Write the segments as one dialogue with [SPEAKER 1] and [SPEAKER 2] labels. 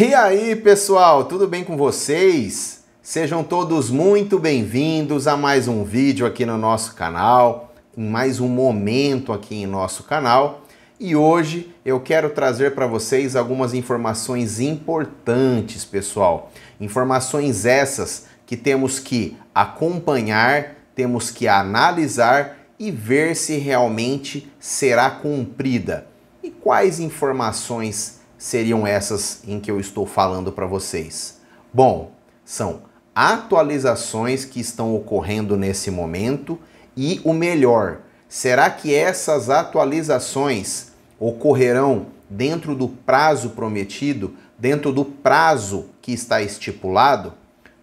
[SPEAKER 1] E aí, pessoal, tudo bem com vocês? Sejam todos muito bem-vindos a mais um vídeo aqui no nosso canal, em mais um momento aqui em nosso canal. E hoje eu quero trazer para vocês algumas informações importantes, pessoal. Informações essas que temos que acompanhar, temos que analisar e ver se realmente será cumprida. E quais informações seriam essas em que eu estou falando para vocês? Bom, são atualizações que estão ocorrendo nesse momento e o melhor, será que essas atualizações ocorrerão dentro do prazo prometido, dentro do prazo que está estipulado?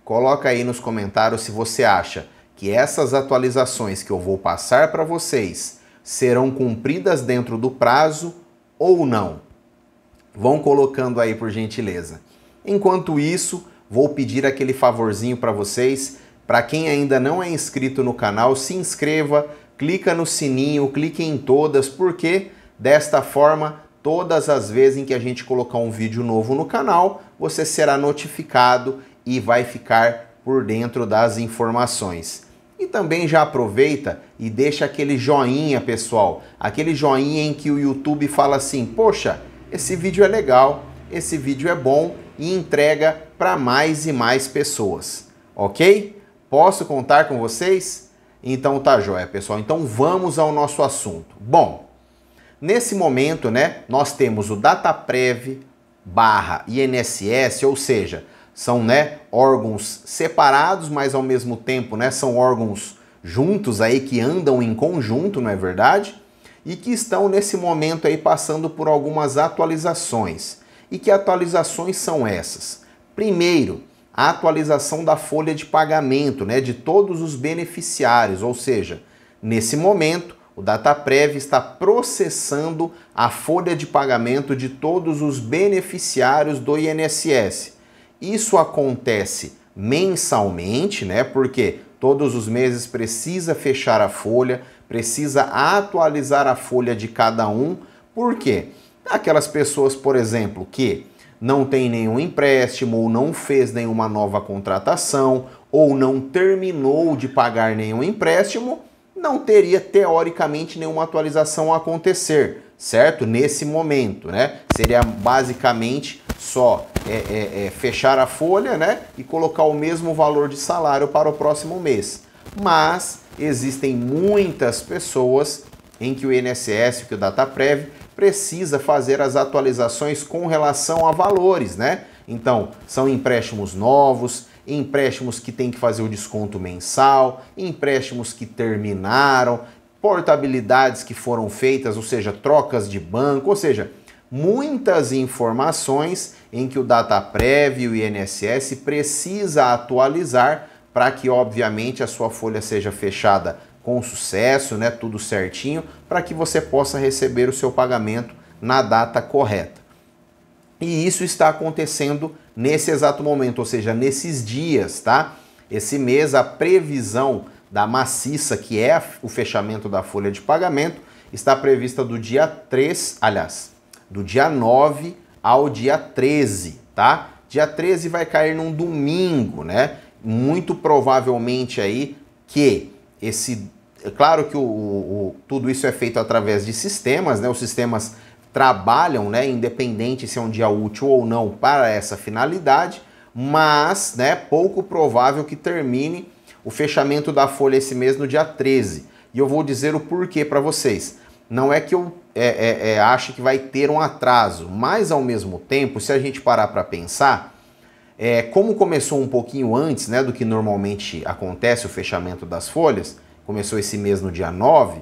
[SPEAKER 1] Coloca aí nos comentários se você acha que essas atualizações que eu vou passar para vocês serão cumpridas dentro do prazo ou não. Vão colocando aí por gentileza. Enquanto isso, vou pedir aquele favorzinho para vocês. Para quem ainda não é inscrito no canal, se inscreva, clica no sininho, clique em todas, porque desta forma, todas as vezes em que a gente colocar um vídeo novo no canal, você será notificado e vai ficar por dentro das informações. E também já aproveita e deixa aquele joinha, pessoal. Aquele joinha em que o YouTube fala assim: "Poxa, esse vídeo é legal, esse vídeo é bom e entrega para mais e mais pessoas, ok? Posso contar com vocês? Então tá joia, pessoal. Então vamos ao nosso assunto. Bom, nesse momento, né, nós temos o DataPrev barra INSS, ou seja, são, né, órgãos separados, mas ao mesmo tempo, né, são órgãos juntos aí que andam em conjunto, não é verdade? e que estão nesse momento aí passando por algumas atualizações. E que atualizações são essas? Primeiro, a atualização da folha de pagamento, né, de todos os beneficiários, ou seja, nesse momento o DataPrev está processando a folha de pagamento de todos os beneficiários do INSS. Isso acontece mensalmente, né? Porque todos os meses precisa fechar a folha, precisa atualizar a folha de cada um. Por quê? Aquelas pessoas, por exemplo, que não tem nenhum empréstimo ou não fez nenhuma nova contratação ou não terminou de pagar nenhum empréstimo, não teria teoricamente nenhuma atualização a acontecer, certo? Nesse momento, né? Seria basicamente só é, é, é, fechar a folha né, e colocar o mesmo valor de salário para o próximo mês. Mas existem muitas pessoas em que o INSS, que o DataPrev, precisa fazer as atualizações com relação a valores, né? Então, são empréstimos novos, empréstimos que tem que fazer o desconto mensal, empréstimos que terminaram, portabilidades que foram feitas, ou seja, trocas de banco, ou seja, muitas informações em que o Dataprev e o INSS precisa atualizar para que, obviamente, a sua folha seja fechada com sucesso, né, tudo certinho, para que você possa receber o seu pagamento na data correta. E isso está acontecendo nesse exato momento, ou seja, nesses dias, tá? Esse mês a previsão da maciça, que é o fechamento da folha de pagamento, está prevista do dia 3, aliás, do dia 9 ao dia 13, tá? Dia 13 vai cair num domingo, né? Muito provavelmente aí que esse. É claro que o, o, tudo isso é feito através de sistemas, né? Os sistemas trabalham, né? Independente se é um dia útil ou não para essa finalidade, mas, né? Pouco provável que termine o fechamento da folha esse mês no dia 13. E eu vou dizer o porquê para vocês não é que eu é, é, é, ache que vai ter um atraso, mas ao mesmo tempo, se a gente parar para pensar, é, como começou um pouquinho antes né, do que normalmente acontece o fechamento das folhas, começou esse mês no dia 9,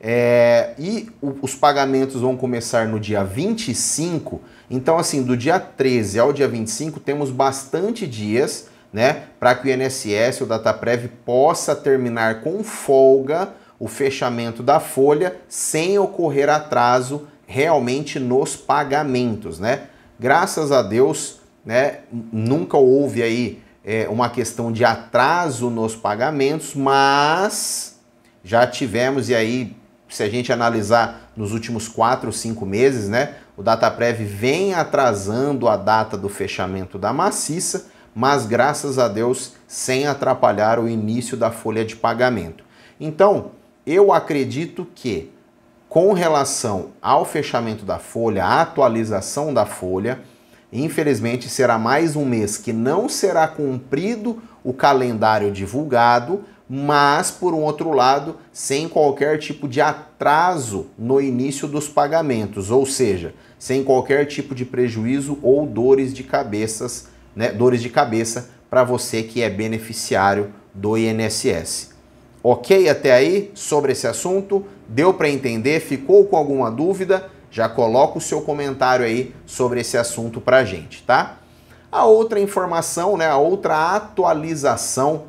[SPEAKER 1] é, e o, os pagamentos vão começar no dia 25, então assim, do dia 13 ao dia 25 temos bastante dias né, para que o INSS, o DataPrev, possa terminar com folga o fechamento da folha sem ocorrer atraso realmente nos pagamentos, né? Graças a Deus, né, nunca houve aí é, uma questão de atraso nos pagamentos, mas já tivemos e aí se a gente analisar nos últimos quatro, cinco meses, né, o DataPrev vem atrasando a data do fechamento da maciça, mas graças a Deus sem atrapalhar o início da folha de pagamento. Então, eu acredito que, com relação ao fechamento da folha, a atualização da folha, infelizmente será mais um mês que não será cumprido o calendário divulgado, mas, por um outro lado, sem qualquer tipo de atraso no início dos pagamentos, ou seja, sem qualquer tipo de prejuízo ou dores de cabeças, né, dores de cabeça para você que é beneficiário do INSS. Ok até aí sobre esse assunto? Deu para entender? Ficou com alguma dúvida? Já coloca o seu comentário aí sobre esse assunto para a gente, tá? A outra informação, né, a outra atualização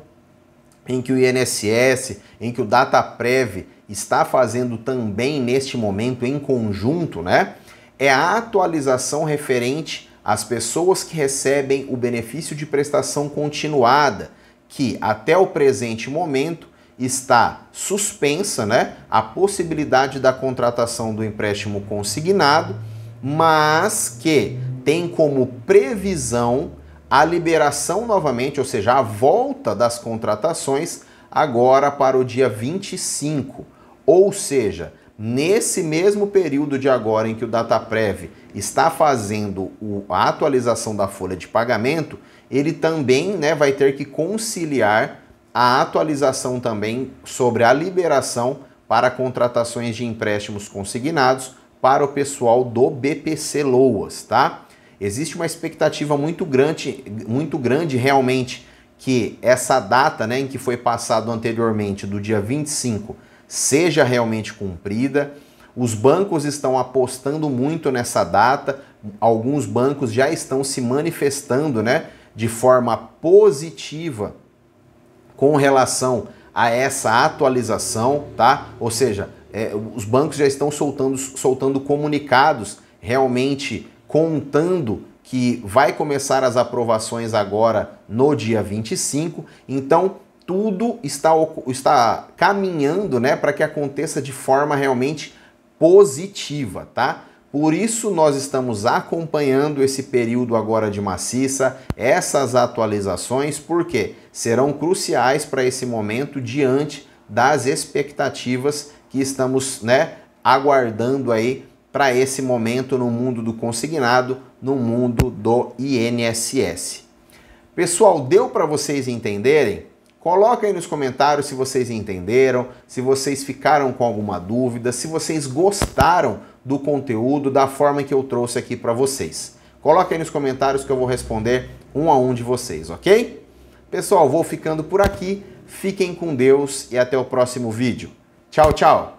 [SPEAKER 1] em que o INSS, em que o DataPrev está fazendo também neste momento em conjunto, né, é a atualização referente às pessoas que recebem o benefício de prestação continuada, que até o presente momento está suspensa né, a possibilidade da contratação do empréstimo consignado, mas que tem como previsão a liberação novamente, ou seja, a volta das contratações agora para o dia 25. Ou seja, nesse mesmo período de agora em que o Dataprev está fazendo a atualização da folha de pagamento, ele também né, vai ter que conciliar a atualização também sobre a liberação para contratações de empréstimos consignados para o pessoal do BPC Loas, tá? Existe uma expectativa muito grande, muito grande realmente que essa data, né, em que foi passado anteriormente do dia 25, seja realmente cumprida. Os bancos estão apostando muito nessa data. Alguns bancos já estão se manifestando, né, de forma positiva com relação a essa atualização, tá? Ou seja, é, os bancos já estão soltando, soltando comunicados realmente contando que vai começar as aprovações agora no dia 25. Então, tudo está, está caminhando né, para que aconteça de forma realmente positiva, tá? Por isso nós estamos acompanhando esse período agora de maciça, essas atualizações, porque serão cruciais para esse momento diante das expectativas que estamos, né, aguardando aí para esse momento no mundo do consignado, no mundo do INSS. Pessoal, deu para vocês entenderem? Coloca aí nos comentários se vocês entenderam, se vocês ficaram com alguma dúvida, se vocês gostaram do conteúdo da forma que eu trouxe aqui para vocês. Coloca aí nos comentários que eu vou responder um a um de vocês, ok? Pessoal, vou ficando por aqui. Fiquem com Deus e até o próximo vídeo. Tchau, tchau!